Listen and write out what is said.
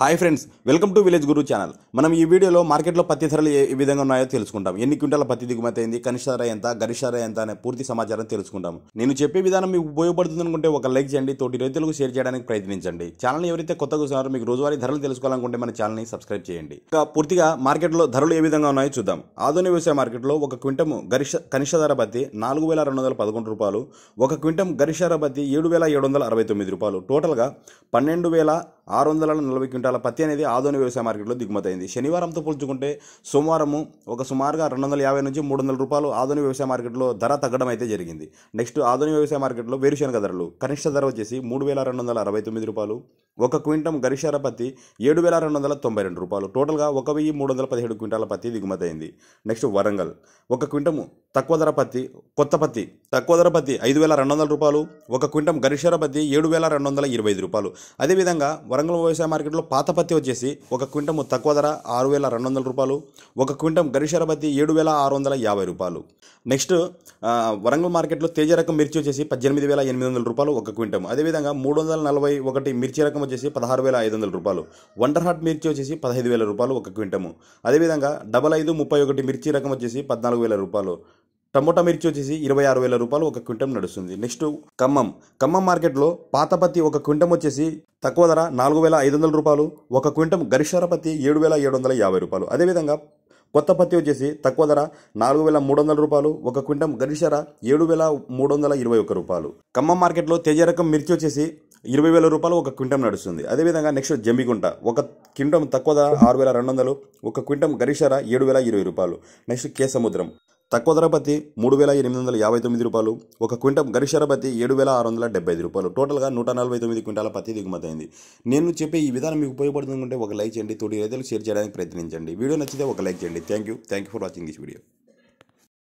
hi friends welcome to village Guru channel మనం ఈ వీడియోలో మార్కెట్లో పత్తి ధరలు ఏ విధంగా ఉన్నాయో తెలుసుకుంటాం ఎన్ని క్వింటాల పత్తి దిగుమతి అయింది కనిష్ట ధర ఎంత గరిష్ట ధర ఎంత అనే పూర్తి సమాచారం తెలుసుకుంటాం నేను చెప్పే విధానం మీకు ఉపయోగపడుతుంది అనుకుంటే ఒక లైక్ చేయండి తోటి రైతులకు షేర్ చేయడానికి ప్రయత్నించండి ఛానల్ ఎవరైతే కొత్తగా చూస్తున్నారో మీకు రోజువారీ ధరలు తెలుసుకోవాలనుకుంటే మన ఛానల్ని సబ్స్క్రైబ్ చేయండి ఇక పూర్తిగా మార్కెట్లో ధరలు ఏ విధంగా ఉన్నాయో చూద్దాం ఆధునిక వ్యవసాయ మార్కెట్లో ఒక క్వింటం గరిష్ట కనిష్ట ధర పత్తి నాలుగు వేల రెండు వందల పదకొండు రూపాయలు ఒక క్వింటం గరిష్ట ధర పత్తి ఏడు వేల ఏడు వందల అరవై తొమ్మిది రూపాయలు టోటల్గా పన్నెండు వేల ఆరు వందల నలభై క్వింటాల పత్తి అనేది ఆధునిక వ్యవసాయ మార్కెట్లో దిగుమతైంది శనివారంతో పోల్చుకుంటే సోమవారము ఒక సుమారుగా రెండు వందల యాభై నుంచి మూడు వందల రూపాయలు ఆధునిక వ్యవసాయ మార్కెట్లో ధర తగ్గడం అయితే జరిగింది నెక్స్ట్ ఆధునిక వ్యవసాయ మార్కెట్లో వేరుశనగ ధరలు కనిష్ట ధర వచ్చేసి మూడు వేల రెండు వందల అరవై తొమ్మిది రూపాయలు ఒక క్వింటం గరిషార పత్తి ఏడు వేల రెండు వందల తొంభై రెండు రూపాయలు టోటల్గా ఒక వెయ్యి మూడు వందల పదిహేడు క్వింటాల పత్తి దిగుమతి అయింది నెక్స్ట్ వరంగల్ ఒక క్వింటము తక్కువ ధర పత్తి కొత్త పత్తి తక్కువ ధర పత్తి ఐదు వేల రెండు వందల రూపాయలు ఒక క్వింటం గరిషార పత్తి ఏడు వేల రెండు వందల ఇరవై ఐదు రూపాయలు అదేవిధంగా వరంగల్ వ్యవసాయ మార్కెట్లో పాత పత్తి వచ్చేసి ఒక క్వింటము తక్కువ ధర ఆరు వేల రెండు వందల రూపాయలు ఒక క్వింటం గరిషార పత్తి ఏడు వేల ఆరు వందల యాభై రూపాయలు నెక్స్ట్ వరంగల్ మార్కెట్లో తేజ రకం మిర్చి వచ్చేసి పద్దెనిమిది వేల ఎనిమిది వందల రూపాయలు ఒక క్వింటం అదేవిధంగా మూడు వందల నలభై ఒకటి మిర్చి రకం వచ్చేసి పదహారు వేల ఐదు వందల రూపాయలు వండర్ హాట్ మిర్చి వచ్చేసి పదహైదు వేల రూపాయలు ఒక క్వింటము అదేవిధంగా డబల్ ఐదు ముప్పై ఒకటి మిర్చి రకం వచ్చేసి పద్నాలుగు వేల రూపాయలు టమోటా మిర్చి వచ్చేసి ఇరవై ఆరు వేల రూపాయలు ఒక క్వింటం నడుస్తుంది నెక్స్ట్ ఖమ్మం ఖమ్మం మార్కెట్లో పాత పత్తి ఒక క్వింటం వచ్చేసి తక్కువ ధర నాలుగు వేల ఐదు వందల రూపాయలు ఒక క్వింటం గరిషార పత్తి ఏడు వేల ఏడు వందల యాభై రూపాయలు అదేవిధంగా కొత్త పత్తి వచ్చేసి తక్కువ ధర నాలుగు వేల మూడు వందల రూపాయలు ఒక క్వింటం గరిషర ఏడు వేల మూడు వందల ఇరవై ఒక్క రూపాయలు ఖమ్మం మార్కెట్లో తేజ రకం మిర్చి వచ్చేసి ఇరవై వేల రూపాయలు ఒక క్వింటం నడుస్తుంది అదేవిధంగా నెక్స్ట్ జమ్మిగుంట ఒక క్వింటం తక్కువ ధర ఆరు వేల రెండు వందలు ఒక క్వింటం గరిషార ఏడు వేల ఇరవై రూపాయలు నెక్స్ట్ కే సముద్రం తక్కువ ధర పత్తి మూడు వేల ఎనిమిది వందల యాభై తొమ్మిది రూపాయలు ఒక క్వింటం గరిషర పత్తి ఏడు వేల ఆరు వందల డెబ్బై ఐదు రూపాయలు టోటల్గా నూట నలభై తొమ్మిది క్వింటాల పత్తి దిగుమతి అయింది నేను చెప్పే ఈ విధానం మీకు ఉపయోగపడుతుందంటే ఒక లైక్ చేయండి తోటి రైతులు షేర్ చేయడానికి ప్రయత్నించండి వీడియో నచ్చితే ఒక లైక్ చేయండి thank you thank you for watching this video